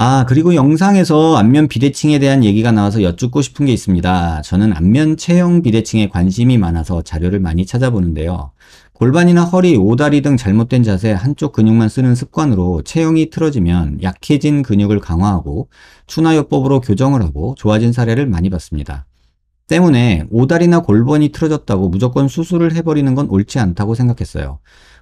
아, 그리고 영상에서 안면 비대칭에 대한 얘기가 나와서 여쭙고 싶은 게 있습니다. 저는 안면 체형 비대칭에 관심이 많아서 자료를 많이 찾아보는데요. 골반이나 허리, 오다리 등 잘못된 자세 한쪽 근육만 쓰는 습관으로 체형이 틀어지면 약해진 근육을 강화하고 추나요법으로 교정을 하고 좋아진 사례를 많이 봤습니다. 때문에 오다리나 골반이 틀어졌다고 무조건 수술을 해버리는 건 옳지 않다고 생각했어요.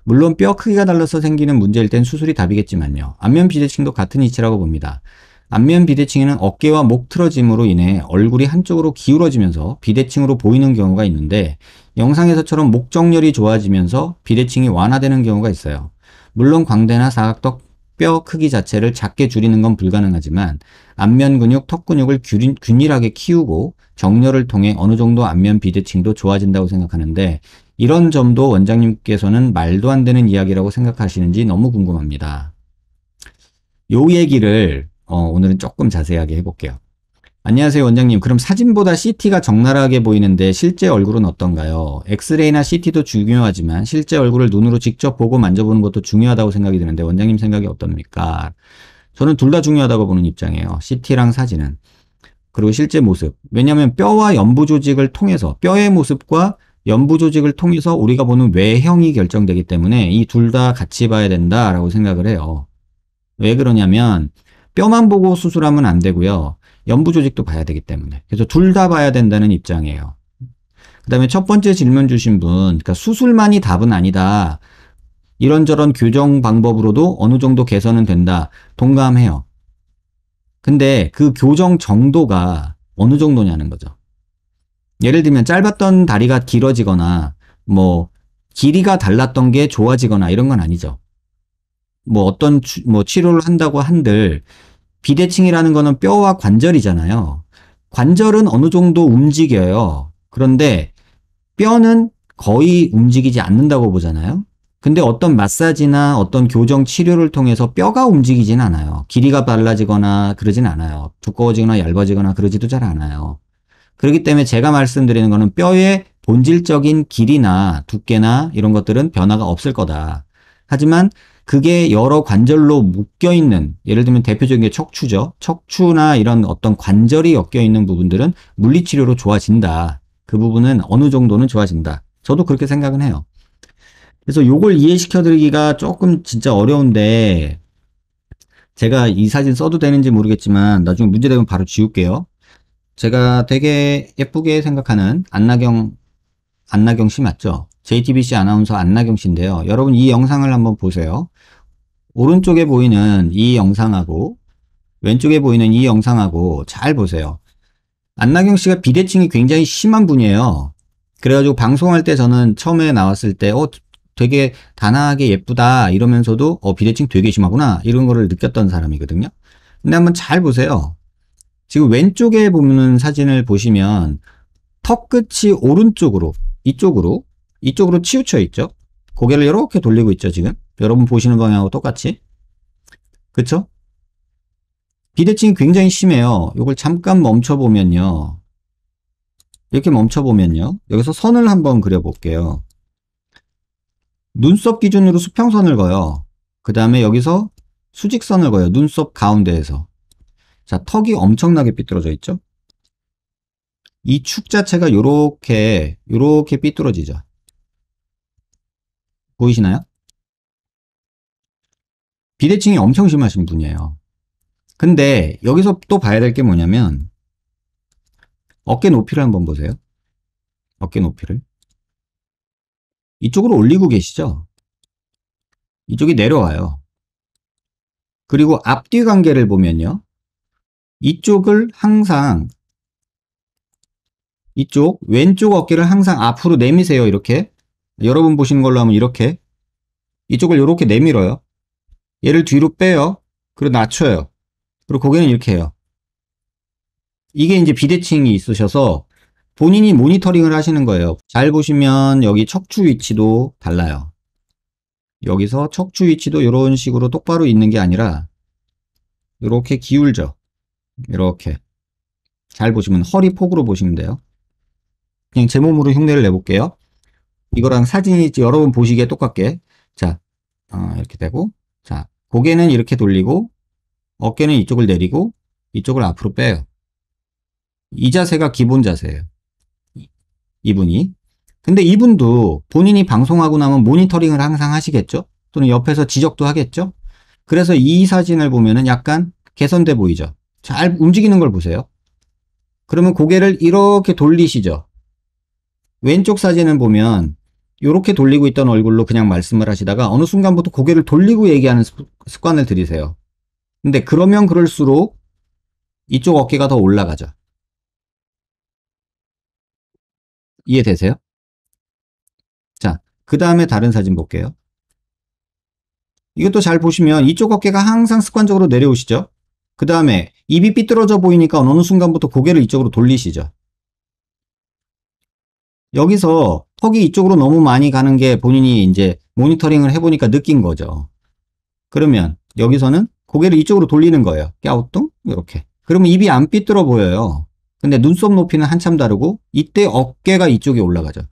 물론 뼈 크기가 달라서 생기는 문제일 땐 수술이 답이겠지만요. 안면 비대칭도 같은 이치라고 봅니다. 안면 비대칭에는 어깨와 목 틀어짐으로 인해 얼굴이 한쪽으로 기울어지면서 비대칭으로 보이는 경우가 있는데 영상에서처럼 목 정렬이 좋아지면서 비대칭이 완화되는 경우가 있어요. 물론 광대나 사각턱 뼈 크기 자체를 작게 줄이는 건 불가능하지만 안면 근육, 턱 근육을 균일하게 키우고 정렬을 통해 어느 정도 안면 비대칭도 좋아진다고 생각하는데 이런 점도 원장님께서는 말도 안 되는 이야기라고 생각하시는지 너무 궁금합니다. 요 얘기를 어, 오늘은 조금 자세하게 해볼게요. 안녕하세요 원장님. 그럼 사진보다 CT가 적나라하게 보이는데 실제 얼굴은 어떤가요? 엑스레이나 CT도 중요하지만 실제 얼굴을 눈으로 직접 보고 만져보는 것도 중요하다고 생각이 드는데 원장님 생각이 어떻습니까? 저는 둘 다 중요하다고 보는 입장이에요. CT랑 사진은. 그리고 실제 모습. 왜냐하면 뼈와 연부 조직을 통해서 뼈의 모습과 연부 조직을 통해서 우리가 보는 외형이 결정되기 때문에 이 둘 다 같이 봐야 된다라고 생각을 해요. 왜 그러냐면 뼈만 보고 수술하면 안 되고요. 연부 조직도 봐야 되기 때문에. 그래서 둘 다 봐야 된다는 입장이에요. 그 다음에 첫 번째 질문 주신 분, 그러니까 수술만이 답은 아니다. 이런저런 교정 방법으로도 어느 정도 개선은 된다. 동감해요. 근데 그 교정 정도가 어느 정도냐는 거죠. 예를 들면 짧았던 다리가 길어지거나 뭐 길이가 달랐던 게 좋아지거나 이런 건 아니죠. 뭐 어떤 주, 뭐 치료를 한다고 한들 비대칭이라는 거는 뼈와 관절이잖아요. 관절은 어느 정도 움직여요. 그런데 뼈는 거의 움직이지 않는다고 보잖아요. 근데 어떤 마사지나 어떤 교정 치료를 통해서 뼈가 움직이진 않아요. 길이가 달라지거나 그러진 않아요. 두꺼워지거나 얇아지거나 그러지도 잘 않아요. 그렇기 때문에 제가 말씀드리는 거는 뼈의 본질적인 길이나 두께나 이런 것들은 변화가 없을 거다. 하지만 그게 여러 관절로 묶여 있는 예를 들면 대표적인 게 척추죠. 척추나 이런 어떤 관절이 엮여 있는 부분들은 물리치료로 좋아진다. 그 부분은 어느 정도는 좋아진다. 저도 그렇게 생각은 해요. 그래서 이걸 이해시켜 드리기가 조금 진짜 어려운데 제가 이 사진 써도 되는지 모르겠지만 나중에 문제 되면 바로 지울게요. 제가 되게 예쁘게 생각하는 안나경 안나경 씨 맞죠? JTBC 아나운서 안나경 씨인데요. 여러분 이 영상을 한번 보세요. 오른쪽에 보이는 이 영상하고 왼쪽에 보이는 이 영상하고 잘 보세요. 안나경 씨가 비대칭이 굉장히 심한 분이에요. 그래가지고 방송할 때 저는 처음에 나왔을 때 어, 되게 단아하게 예쁘다 이러면서도 어, 비대칭 되게 심하구나 이런 거를 느꼈던 사람이거든요. 근데 한번 잘 보세요. 지금 왼쪽에 보는 사진을 보시면 턱 끝이 오른쪽으로 이쪽으로 이쪽으로 치우쳐 있죠. 고개를 이렇게 돌리고 있죠. 지금 여러분 보시는 방향하고 똑같이 그쵸? 비대칭이 굉장히 심해요. 이걸 잠깐 멈춰보면요. 이렇게 멈춰보면요. 여기서 선을 한번 그려볼게요. 눈썹 기준으로 수평선을 그어요. 그 다음에 여기서 수직선을 그어요. 눈썹 가운데에서. 자, 턱이 엄청나게 삐뚤어져 있죠? 이 축 자체가 요렇게, 요렇게 삐뚤어지죠? 보이시나요? 비대칭이 엄청 심하신 분이에요. 근데 여기서 또 봐야 될 게 뭐냐면 어깨 높이를 한번 보세요. 어깨 높이를. 이쪽으로 올리고 계시죠? 이쪽이 내려와요. 그리고 앞뒤 관계를 보면요. 이쪽을 항상 이쪽 왼쪽 어깨를 항상 앞으로 내미세요. 이렇게 여러분 보시는 걸로 하면 이렇게 이쪽을 이렇게 내밀어요. 얘를 뒤로 빼요. 그리고 낮춰요. 그리고 고개는 이렇게 해요. 이게 이제 비대칭이 있으셔서 본인이 모니터링을 하시는 거예요. 잘 보시면 여기 척추 위치도 달라요. 여기서 척추 위치도 이런 식으로 똑바로 있는 게 아니라 이렇게 기울죠. 이렇게 잘 보시면 허리 폭으로 보시면 돼요. 그냥 제 몸으로 흉내를 내볼게요. 이거랑 사진이 여러분 보시기에 똑같게 자 어, 이렇게 되고 자 고개는 이렇게 돌리고 어깨는 이쪽을 내리고 이쪽을 앞으로 빼요. 이 자세가 기본 자세예요. 이분이. 근데 이분도 본인이 방송하고 나면 모니터링을 항상 하시겠죠? 또는 옆에서 지적도 하겠죠? 그래서 이 사진을 보면은 약간 개선돼 보이죠? 잘 움직이는 걸 보세요. 그러면 고개를 이렇게 돌리시죠. 왼쪽 사진을 보면 이렇게 돌리고 있던 얼굴로 그냥 말씀을 하시다가 어느 순간부터 고개를 돌리고 얘기하는 습관을 들이세요. 근데 그러면 그럴수록 이쪽 어깨가 더 올라가죠. 이해되세요? 자, 그 다음에 다른 사진 볼게요. 이것도 잘 보시면 이쪽 어깨가 항상 습관적으로 내려오시죠? 그 다음에 입이 삐뚤어져 보이니까 어느 순간부터 고개를 이쪽으로 돌리시죠. 여기서 턱이 이쪽으로 너무 많이 가는 게 본인이 이제 모니터링을 해보니까 느낀 거죠. 그러면 여기서는 고개를 이쪽으로 돌리는 거예요. 깨우뚱 이렇게. 그러면 입이 안 삐뚤어 보여요. 근데 눈썹 높이는 한참 다르고 이때 어깨가 이쪽에 올라가죠.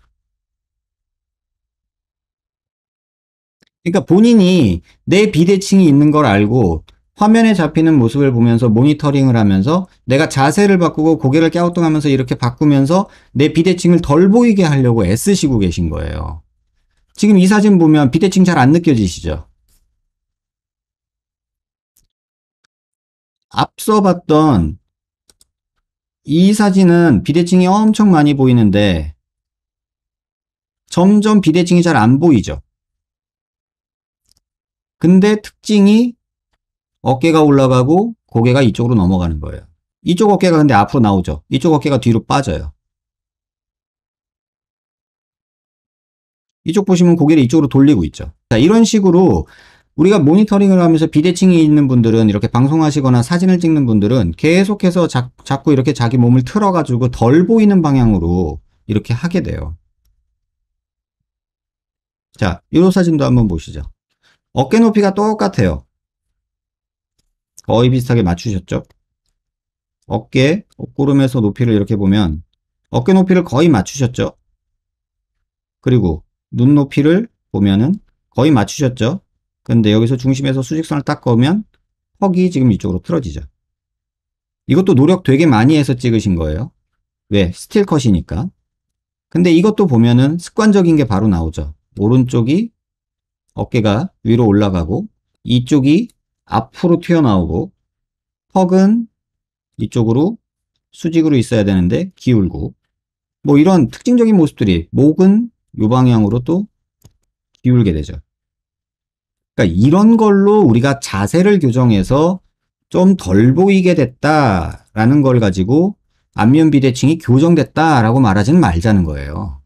그러니까 본인이 내 비대칭이 있는 걸 알고 화면에 잡히는 모습을 보면서 모니터링을 하면서 내가 자세를 바꾸고 고개를 깨우뚱하면서 이렇게 바꾸면서 내 비대칭을 덜 보이게 하려고 애쓰시고 계신 거예요. 지금 이 사진 보면 비대칭 잘 안 느껴지시죠? 앞서 봤던 이 사진은 비대칭이 엄청 많이 보이는데 점점 비대칭이 잘 안 보이죠. 근데 특징이 어깨가 올라가고 고개가 이쪽으로 넘어가는 거예요. 이쪽 어깨가 근데 앞으로 나오죠. 이쪽 어깨가 뒤로 빠져요. 이쪽 보시면 고개를 이쪽으로 돌리고 있죠. 자, 이런 식으로 우리가 모니터링을 하면서 비대칭이 있는 분들은 이렇게 방송하시거나 사진을 찍는 분들은 계속해서 자, 자꾸 이렇게 자기 몸을 틀어가지고 덜 보이는 방향으로 이렇게 하게 돼요. 자, 이런 사진도 한번 보시죠. 어깨 높이가 똑같아요. 거의 비슷하게 맞추셨죠? 어깨, 옷구름에서 높이를 이렇게 보면 어깨 높이를 거의 맞추셨죠? 그리고 눈 높이를 보면은 거의 맞추셨죠? 근데 여기서 중심에서 수직선을 딱 그으면 턱이 지금 이쪽으로 틀어지죠. 이것도 노력 되게 많이 해서 찍으신 거예요. 왜? 스틸컷이니까. 근데 이것도 보면은 습관적인 게 바로 나오죠. 오른쪽이 어깨가 위로 올라가고 이쪽이 앞으로 튀어나오고 턱은 이쪽으로 수직으로 있어야 되는데 기울고 뭐 이런 특징적인 모습들이 목은 요 방향으로 또 기울게 되죠. 그러니까 이런 걸로 우리가 자세를 교정해서 좀 덜 보이게 됐다라는 걸 가지고 안면 비대칭이 교정됐다라고 말하지는 말자는 거예요.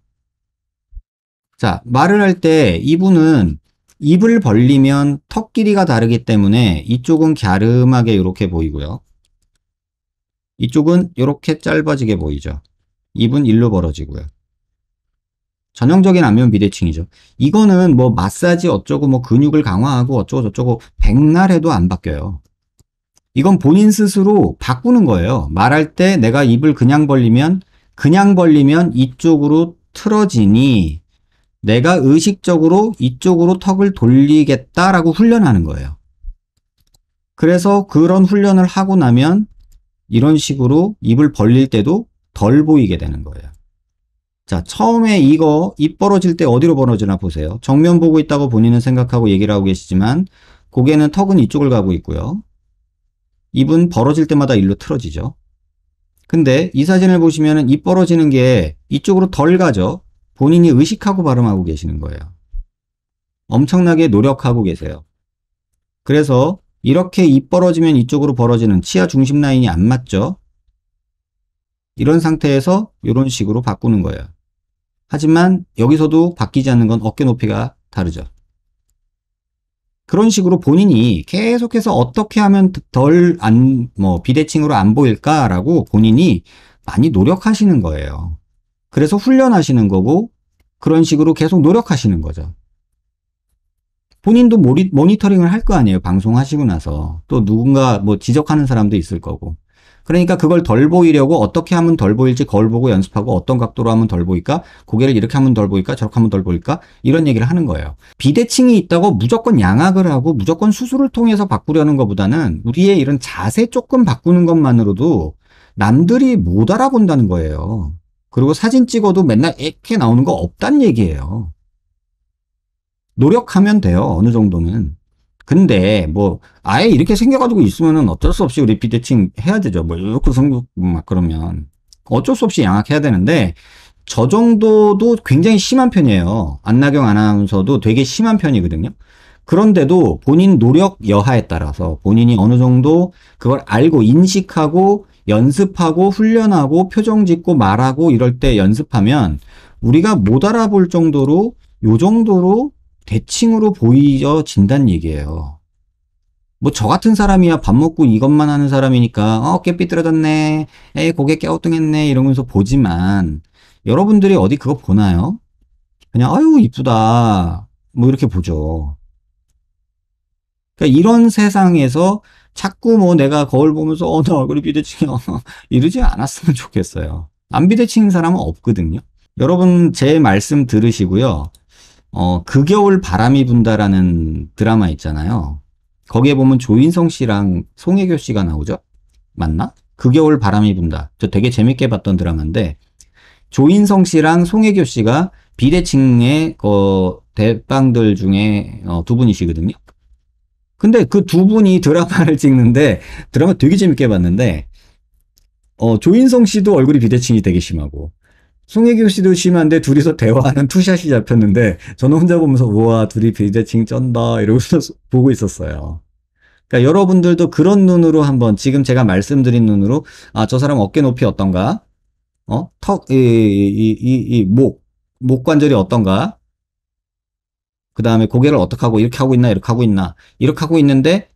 자, 말을 할 때 이분은 입을 벌리면 턱 길이가 다르기 때문에 이쪽은 갸름하게 이렇게 보이고요. 이쪽은 이렇게 짧아지게 보이죠. 입은 일로 벌어지고요. 전형적인 안면 비대칭이죠. 이거는 뭐 마사지 어쩌고 뭐 근육을 강화하고 어쩌고 저쩌고 백날 해도 안 바뀌어요. 이건 본인 스스로 바꾸는 거예요. 말할 때 내가 입을 그냥 벌리면 그냥 벌리면 이쪽으로 틀어지니 내가 의식적으로 이쪽으로 턱을 돌리겠다라고 훈련하는 거예요. 그래서 그런 훈련을 하고 나면 이런 식으로 입을 벌릴 때도 덜 보이게 되는 거예요. 자, 처음에 이거 입 벌어질 때 어디로 벌어지나 보세요. 정면 보고 있다고 본인은 생각하고 얘기를 하고 계시지만 고개는 턱은 이쪽을 가고 있고요. 입은 벌어질 때마다 일로 틀어지죠. 근데 이 사진을 보시면 입 벌어지는 게 이쪽으로 덜 가죠. 본인이 의식하고 발음하고 계시는 거예요. 엄청나게 노력하고 계세요. 그래서 이렇게 입 벌어지면 이쪽으로 벌어지는 치아 중심 라인이 안 맞죠? 이런 상태에서 이런 식으로 바꾸는 거예요. 하지만 여기서도 바뀌지 않는 건 어깨 높이가 다르죠. 그런 식으로 본인이 계속해서 어떻게 하면 덜 안, 뭐, 비대칭으로 안 보일까라고 본인이 많이 노력하시는 거예요. 그래서 훈련하시는 거고 그런 식으로 계속 노력하시는 거죠. 본인도 모리, 모니터링을 할 거 아니에요. 방송하시고 나서. 또 누군가 뭐 지적하는 사람도 있을 거고. 그러니까 그걸 덜 보이려고 어떻게 하면 덜 보일지 거울 보고 연습하고 어떤 각도로 하면 덜 보일까? 고개를 이렇게 하면 덜 보일까? 저렇게 하면 덜 보일까? 이런 얘기를 하는 거예요. 비대칭이 있다고 무조건 양악을 하고 무조건 수술을 통해서 바꾸려는 것보다는 우리의 이런 자세 조금 바꾸는 것만으로도 남들이 못 알아본다는 거예요. 그리고 사진 찍어도 맨날 이렇게 나오는 거 없단 얘기예요. 노력하면 돼요. 어느 정도는. 근데 뭐 아예 이렇게 생겨가지고 있으면 어쩔 수 없이 리피대칭 해야 되죠. 뭐 이렇게 성막 그러면 어쩔 수 없이 양악해야 되는데 저 정도도 굉장히 심한 편이에요. 안나경 아나운서도 되게 심한 편이거든요. 그런데도 본인 노력 여하에 따라서 본인이 어느 정도 그걸 알고 인식하고 연습하고 훈련하고 표정 짓고 말하고 이럴 때 연습하면 우리가 못 알아볼 정도로 요 정도로 대칭으로 보이어진다는 얘기예요. 뭐 저 같은 사람이야 밥 먹고 이것만 하는 사람이니까 어깨 삐뚤어졌네 에 고개 깨우뚱했네 이러면서 보지만 여러분들이 어디 그거 보나요? 그냥 아유 이쁘다 뭐 이렇게 보죠. 그러니까 이런 세상에서 자꾸 뭐 내가 거울 보면서 어, 내 얼굴이 비대칭이야. 어, 이러지 않았으면 좋겠어요. 안 비대칭인 사람은 없거든요. 여러분 제 말씀 들으시고요. 어, 그 겨울 바람이 분다라는 드라마 있잖아요. 거기에 보면 조인성 씨랑 송혜교 씨가 나오죠. 맞나? 그 겨울 바람이 분다. 저 되게 재밌게 봤던 드라마인데 조인성 씨랑 송혜교 씨가 비대칭의 그 대빵들 중에 어, 두 분이시거든요. 근데 그 두 분이 드라마를 찍는데 드라마 되게 재밌게 봤는데 어 조인성 씨도 얼굴이 비대칭이 되게 심하고 송혜교 씨도 심한데 둘이서 대화하는 투샷이 잡혔는데 저는 혼자 보면서 우와 둘이 비대칭 쩐다 이러고서 보고 있었어요. 그러니까 여러분들도 그런 눈으로 한번 지금 제가 말씀드린 눈으로 아 저 사람 어깨 높이 어떤가? 어? 턱 이 이 이 목 목관절이 어떤가? 그 다음에 고개를 어떻게 하고 이렇게 하고 있나 이렇게 하고 있나 이렇게 하고 있는데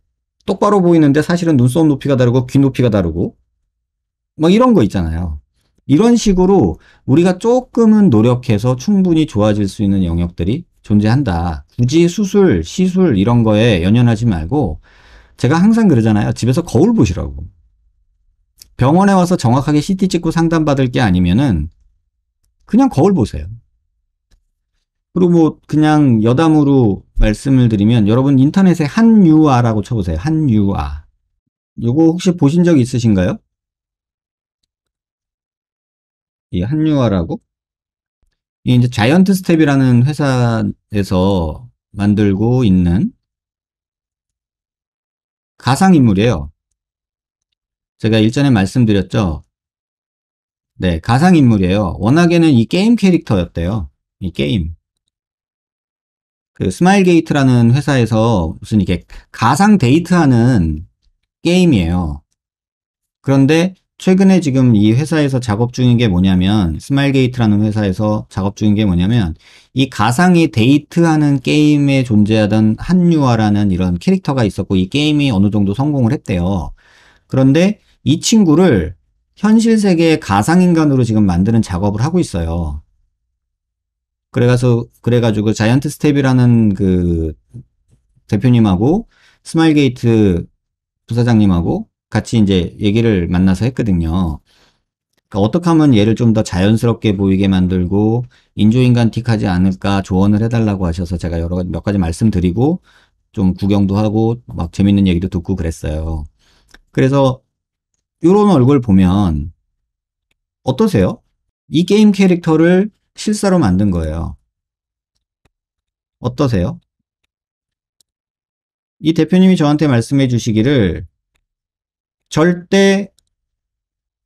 똑바로 보이는데 사실은 눈썹 높이가 다르고 귀 높이가 다르고 막 이런 거 있잖아요. 이런 식으로 우리가 조금은 노력해서 충분히 좋아질 수 있는 영역들이 존재한다. 굳이 수술, 시술 이런 거에 연연하지 말고 제가 항상 그러잖아요. 집에서 거울 보시라고. 병원에 와서 정확하게 CT 찍고 상담받을 게 아니면은 그냥 거울 보세요. 그리고 뭐 그냥 여담으로 말씀을 드리면 여러분 인터넷에 한유아라고 쳐보세요. 한유아. 요거 혹시 보신 적 있으신가요? 이 한유아라고? 이 이제 자이언트 스텝이라는 회사에서 만들고 있는 가상인물이에요. 제가 일전에 말씀드렸죠. 네, 가상인물이에요. 워낙에는 이 게임 캐릭터였대요. 이 게임. 그 스마일게이트라는 회사에서 무슨 이게 가상 데이트하는 게임이에요. 그런데 최근에 지금 이 회사에서 작업 중인 게 뭐냐면 스마일게이트라는 회사에서 작업 중인 게 뭐냐면 이 가상이 데이트하는 게임에 존재하던 한유아라는 이런 캐릭터가 있었고 이 게임이 어느 정도 성공을 했대요. 그런데 이 친구를 현실 세계의 가상인간으로 지금 만드는 작업을 하고 있어요. 그래가서 그래가지고 자이언트 스텝이라는 그 대표님하고 스마일 게이트 부사장님하고 같이 이제 얘기를 만나서 했거든요. 그러니까 어떻게 하면 얘를 좀 더 자연스럽게 보이게 만들고 인조인간틱하지 않을까 조언을 해달라고 하셔서 제가 여러 가지 몇 가지 말씀드리고 좀 구경도 하고 막 재밌는 얘기도 듣고 그랬어요. 그래서 이런 얼굴 보면 어떠세요? 이 게임 캐릭터를 실사로 만든 거예요. 어떠세요? 이 대표님이 저한테 말씀해 주시기를 절대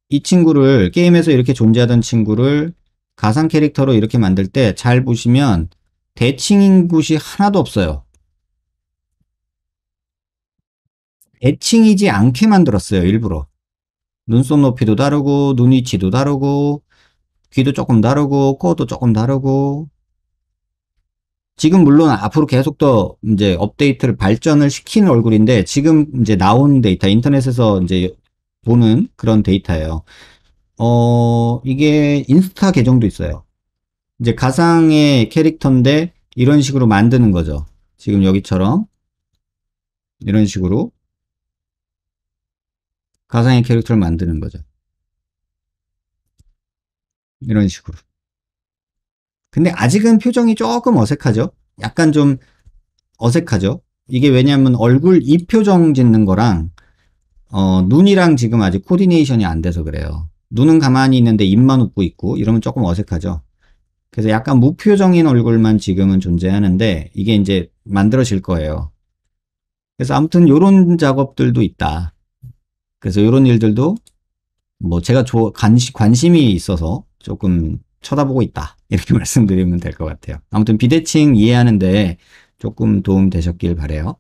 이 친구를 게임에서 이렇게 존재하던 친구를 가상 캐릭터로 이렇게 만들 때 잘 보시면 대칭인 곳이 하나도 없어요. 대칭이지 않게 만들었어요 일부러 눈썹 높이도 다르고 눈 위치도 다르고 귀도 조금 다르고 코도 어 조금 다르고 지금 물론 앞으로 계속 더 이제 업데이트를 발전을 시키는 얼굴인데 지금 이제 나온 데이터 인터넷에서 이제 보는 그런 데이터예요. 어 이게 인스타 계정도 있어요. 이제 가상의 캐릭터인데 이런 식으로 만드는 거죠. 지금 여기처럼 이런 식으로 가상의 캐릭터를 만드는 거죠. 이런 식으로. 근데 아직은 표정이 조금 어색하죠? 약간 좀 어색하죠? 이게 왜냐면 얼굴 입표정 짓는 거랑 어, 눈이랑 지금 아직 코디네이션이 안 돼서 그래요. 눈은 가만히 있는데 입만 웃고 있고 이러면 조금 어색하죠. 그래서 약간 무표정인 얼굴만 지금은 존재하는데 이게 이제 만들어질 거예요. 그래서 아무튼 요런 작업들도 있다. 그래서 요런 일들도 뭐 제가 관심이 있어서 조금 쳐다보고 있다. 이렇게 말씀드리면 될 것 같아요. 아무튼 비대칭 이해하는데 조금 도움 되셨길 바래요.